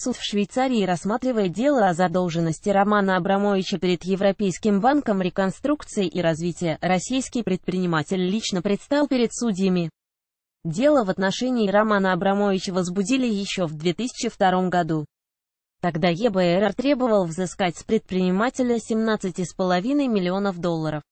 Суд в Швейцарии рассматривает дело о задолженности Романа Абрамовича перед Европейским банком реконструкции и развития. Российский предприниматель лично предстал перед судьями. Дело в отношении Романа Абрамовича возбудили еще в 2002 году. Тогда ЕБР требовал взыскать с предпринимателя 17,5 миллионов долларов.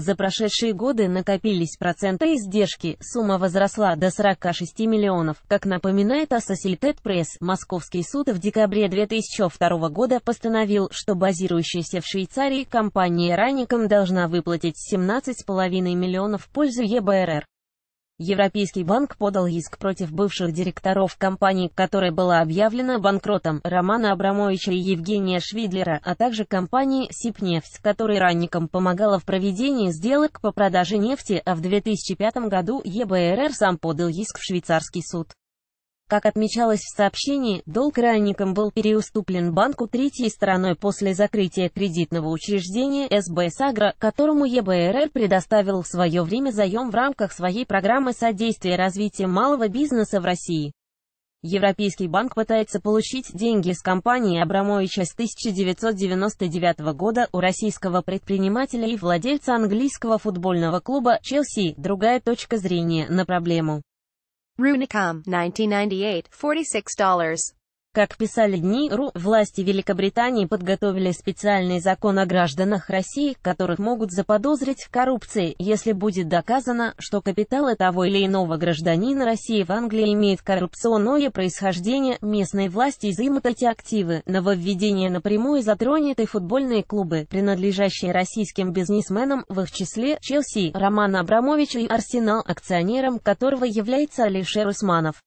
За прошедшие годы накопились проценты издержки, сумма возросла до 46 миллионов. Как напоминает Associated Press, Московский суд в декабре 2002 года постановил, что базирующаяся в Швейцарии компания Раником должна выплатить 17,5 миллионов в пользу ЕБРР. Европейский банк подал иск против бывших директоров компании, которая была объявлена банкротом, Романа Абрамовича и Евгения Швидлера, а также компании «Сипнефть», которая ранникам помогала в проведении сделок по продаже нефти, а в 2005 году ЕБРР сам подал иск в швейцарский суд. Как отмечалось в сообщении, долг крайникам был переуступлен банку третьей стороной после закрытия кредитного учреждения СБС «Агро», которому ЕБРР предоставил в свое время заем в рамках своей программы содействия развитию малого бизнеса в России. Европейский банк пытается получить деньги с компании Абрамовича с 1999 года у российского предпринимателя и владельца английского футбольного клуба «Челси». Другая точка зрения на проблему. Runicom, 1998, $46. Как писали Дни.ру, власти Великобритании подготовили специальный закон о гражданах России, которых могут заподозрить в коррупции, если будет доказано, что капиталы того или иного гражданина России в Англии имеют коррупционное происхождение, местные власти изымут эти активы. Нововведение напрямую затронет и футбольные клубы, принадлежащие российским бизнесменам, в их числе Челси, Роман Абрамович и Арсенал, акционером которого является Алишер Усманов.